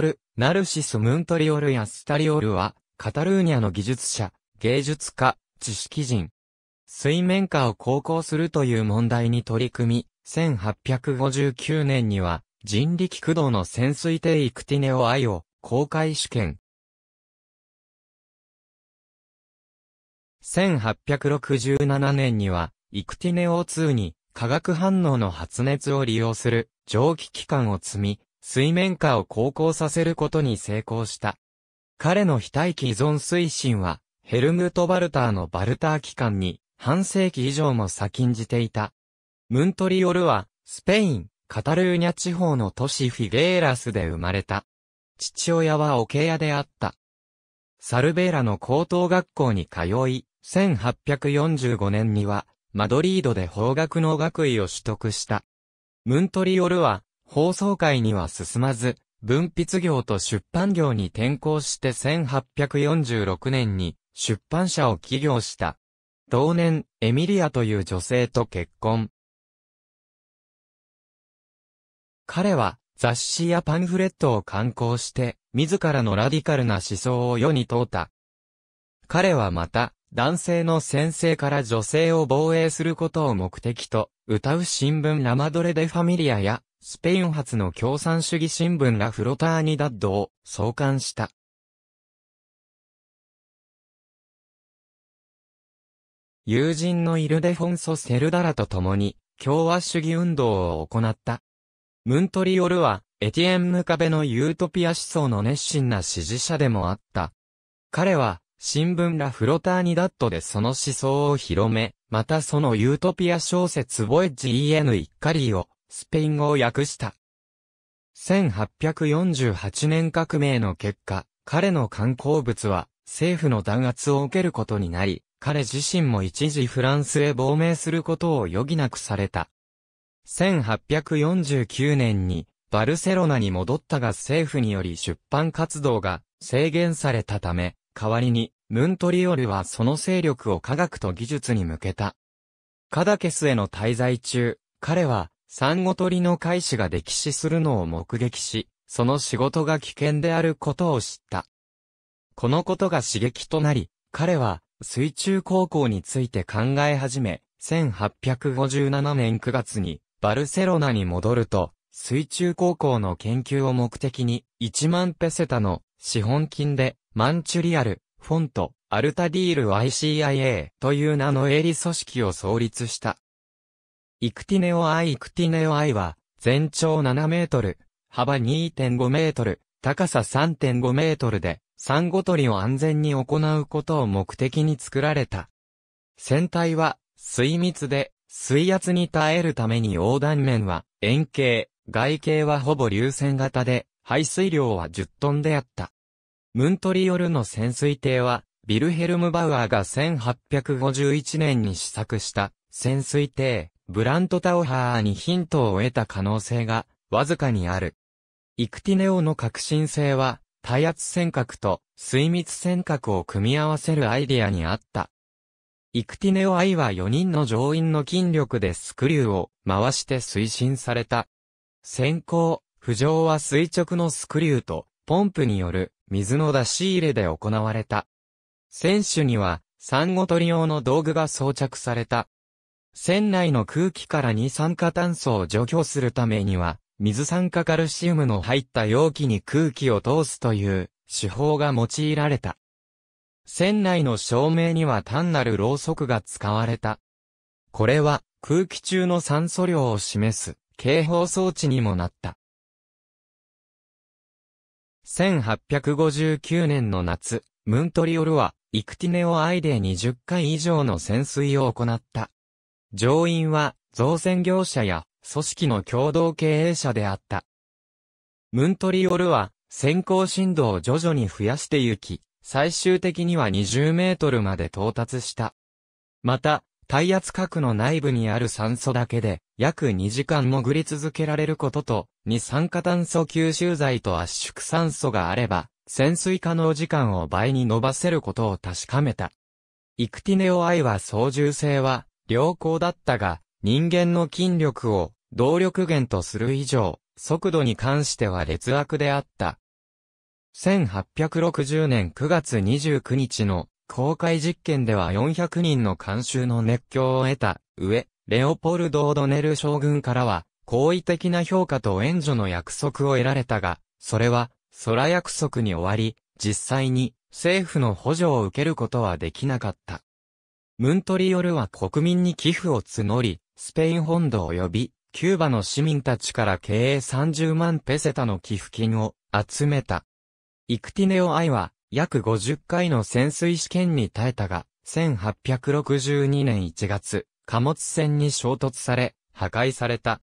ル、ナルシス・ムントリオルやスタリオルは、カタルーニャの技術者、芸術家、知識人。水面下を航行するという問題に取り組み、1859年には、人力駆動の潜水艇イクティネオアイを公開試験。1867年には、イクティネオ2に化学反応の発熱を利用する蒸気機関を積み、水面下を航行させることに成功した。彼の非待機依存推進は、ヘルムト・バルターのバルター機関に半世紀以上も先んじていた。ムントリオルは、スペイン、カタルーニャ地方の都市フィゲーラスで生まれた。父親はオケ屋であった。サルベーラの高等学校に通い、1845年には、マドリードで法学の学位を取得した。ムントリオルは、放送会には進まず、文筆業と出版業に転向して1846年に出版社を起業した。同年、エミリアという女性と結婚。彼は雑誌やパンフレットを刊行して、自らのラディカルな思想を世に問うた。彼はまた、男性の先生から女性を防衛することを目的と、歌う新聞ラマドレ・デ・ファミリアや、スペイン発の共産主義新聞ラ・フロターニダッドを創刊した。友人のイルデフォンソ・セルダラと共に共和主義運動を行った。ムントリオルはエティエン・ムカベのユートピア思想の熱心な支持者でもあった。彼は新聞ラ・フロターニダットでその思想を広め、またそのユートピア小説ボエッジ EN イッカリーをスペイン語を訳した。1848年革命の結果、彼の観光物は政府の弾圧を受けることになり、彼自身も一時フランスへ亡命することを余儀なくされた。1849年にバルセロナに戻ったが政府により出版活動が制限されたため、代わりにムントリオルはその勢力を科学と技術に向けた。カダケスへの滞在中、彼は産後鳥の開始が溺死するのを目撃し、その仕事が危険であることを知った。このことが刺激となり、彼は水中高校について考え始め、1857年9月にバルセロナに戻ると、水中高校の研究を目的に1万ペセタの資本金でマンチュリアル、フォント、アルタディール y c i a という名の営利組織を創立した。イクティネオアイイクティネオアイは、全長7メートル、幅2.5メートル、高さ3.5メートルで、サンゴ取りを安全に行うことを目的に作られた。船体は、水密で、水圧に耐えるために横断面は、円形、外形はほぼ流線型で、排水量は10トンであった。ムントリオルの潜水艇は、ビルヘルム・バウアーが1851年に試作した潜水艇ブラントタウハーにヒントを得た可能性がわずかにある。イクティネオの革新性は、耐圧尖閣と水密尖閣を組み合わせるアイディアにあった。イクティネオ愛は4人の乗員の筋力でスクリューを回して推進された。先行、浮上は垂直のスクリューとポンプによる水の出し入れで行われた。選手には、サンゴ取り用の道具が装着された。船内の空気から二酸化炭素を除去するためには、水酸化カルシウムの入った容器に空気を通すという手法が用いられた。船内の照明には単なるろうそくが使われた。これは空気中の酸素量を示す警報装置にもなった。1859年の夏、ムントリオルは、イクティネオアイデー20回以上の潜水を行った。上院は造船業者や組織の共同経営者であった。ムントリオルは先行振動を徐々に増やしてゆき、最終的には20メートルまで到達した。また、耐圧核の内部にある酸素だけで、約2時間潜り続けられることと、二酸化炭素吸収剤と圧縮酸素があれば、潜水可能時間を倍に伸ばせることを確かめた。イクティネオアイは操縦性は、良好だったが、人間の筋力を動力源とする以上、速度に関しては劣悪であった。1860年9月29日の公開実験では400人の監修の熱狂を得た上、レオポルド・オドネル将軍からは、好意的な評価と援助の約束を得られたが、それは、空約束に終わり、実際に、政府の補助を受けることはできなかった。ムントリオルは国民に寄付を募り、スペイン本土及び、キューバの市民たちから経営30万ペセタの寄付金を集めた。イクティネオアイは、約50回の潜水試験に耐えたが、1862年1月、貨物船に衝突され、破壊された。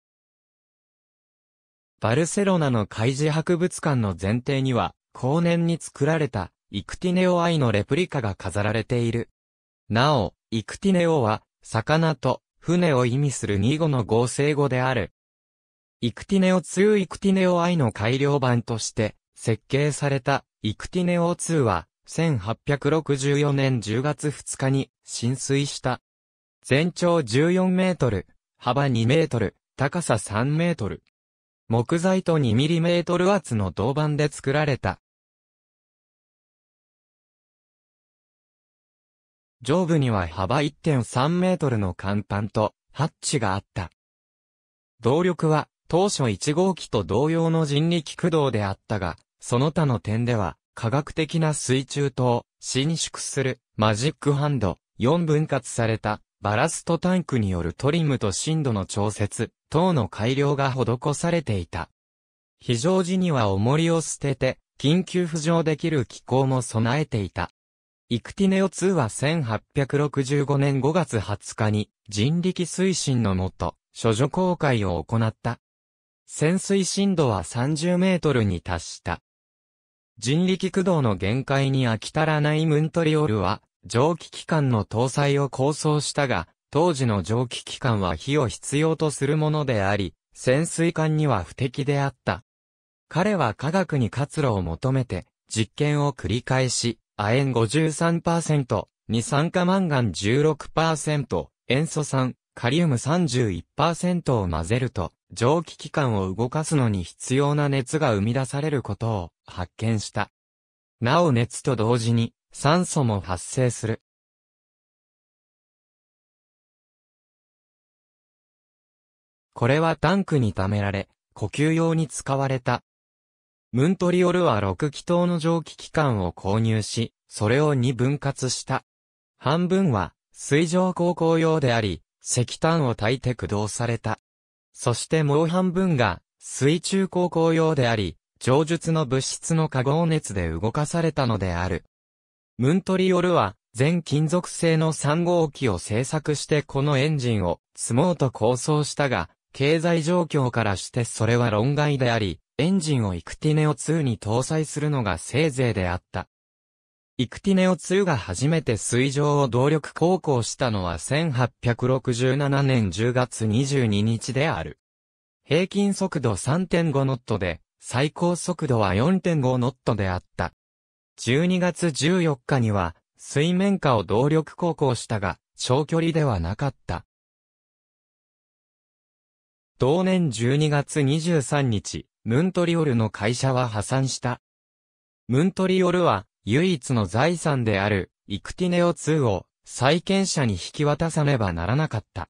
バルセロナの海事博物館の前提には、後年に作られた、イクティネオアイのレプリカが飾られている。なお、イクティネオは、魚と、船を意味する二語の合成語である。イクティネオ2イクティネオ I の改良版として、設計された、イクティネオ2は、1864年10月2日に、浸水した。全長14メートル、幅2メートル、高さ3メートル。木材と2ミリメートル厚の銅板で作られた上部には幅1.3メートルの甲板とハッチがあった。動力は当初1号機と同様の人力駆動であったが、その他の点では科学的な水中と伸縮するマジックハンド4分割されたバラストタンクによるトリムと深度の調節等の改良が施されていた。非常時には重りを捨てて緊急浮上できる機構も備えていた。イクティネオ2は1865年5月20日に人力推進のもと、処女公開を行った。潜水深度は30メートルに達した。人力駆動の限界に飽き足らないムントリオルは、蒸気機関の搭載を構想したが、当時の蒸気機関は火を必要とするものであり、潜水艦には不適であった。彼は科学に活路を求めて、実験を繰り返し、亜鉛53%、二酸化マンガン16%、塩素酸、カリウム31%を混ぜると、蒸気機関を動かすのに必要な熱が生み出されることを発見した。なお熱と同時に酸素も発生する。これはタンクに溜められ、呼吸用に使われたムントリオルは6気筒の蒸気機関を購入し、それを2分割した。半分は、水上航行用であり、石炭を焚いて駆動された。そしてもう半分が、水中航行用であり、上述の物質の化合熱で動かされたのである。ムントリオルは、全金属製の3号機を製作してこのエンジンを、積もうと構想したが、経済状況からしてそれは論外であり、エンジンをイクティネオ2に搭載するのがせいぜいであった。イクティネオ2が初めて水上を動力航行したのは1867年10月22日である。平均速度3.5ノットで、最高速度は4.5ノットであった。12月14日には、水面下を動力航行したが、長距離ではなかった。同年12月23日、ムントリオルの会社は破産した。ムントリオルは、唯一の財産である、イクティネオ2を、債権者に引き渡さねばならなかった。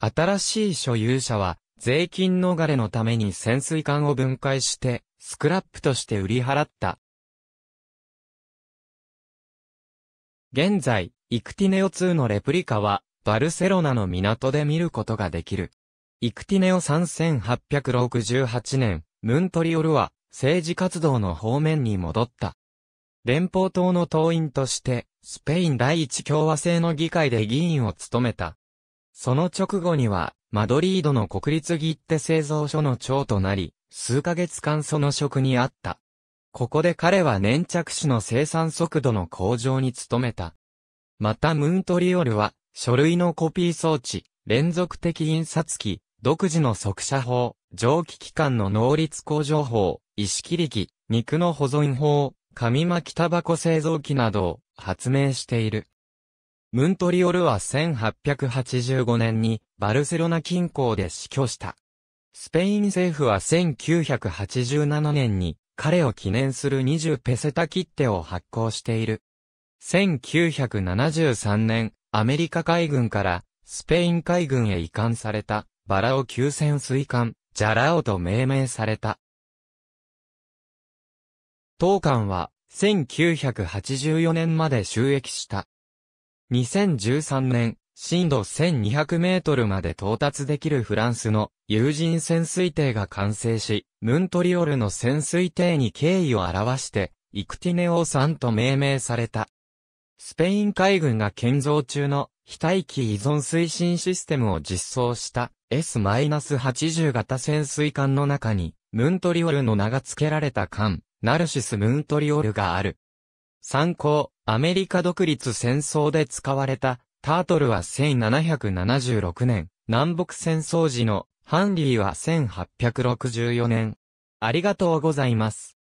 新しい所有者は、税金逃れのために潜水艦を分解して、スクラップとして売り払った。現在、イクティネオ2のレプリカは、バルセロナの港で見ることができる。イクティネオ3868年、ムントリオルは政治活動の方面に戻った。連邦党の党員として、スペイン第一共和制の議会で議員を務めた。その直後には、マドリードの国立切手製造所の長となり、数ヶ月間その職にあった。ここで彼は粘着紙の生産速度の向上に努めた。またムントリオルは、書類のコピー装置、連続的印刷機、独自の速写法、蒸気機関の能率向上法、石切り機、肉の保存法、紙巻きタバコ製造機などを発明している。ムントリオルは1885年にバルセロナ近郊で死去した。スペイン政府は1987年に彼を記念する20ペセタ切手を発行している。1973年、アメリカ海軍からスペイン海軍へ移管されたバラオ急潜水艦ジャラオと命名された。当館は、1984年まで収益した。2013年、深度1200メートルまで到達できるフランスの有人潜水艇が完成し、ムントリオルの潜水艇に敬意を表して、イクティネオさんと命名された。スペイン海軍が建造中の非待機依存推進システムを実装した S-80 型潜水艦の中に、ムントリオルの名が付けられた艦、ナルシス・ムントリオルがある。参考、アメリカ独立戦争で使われた、タートルは1776年、南北戦争時の、ハンリーは1864年。ありがとうございます。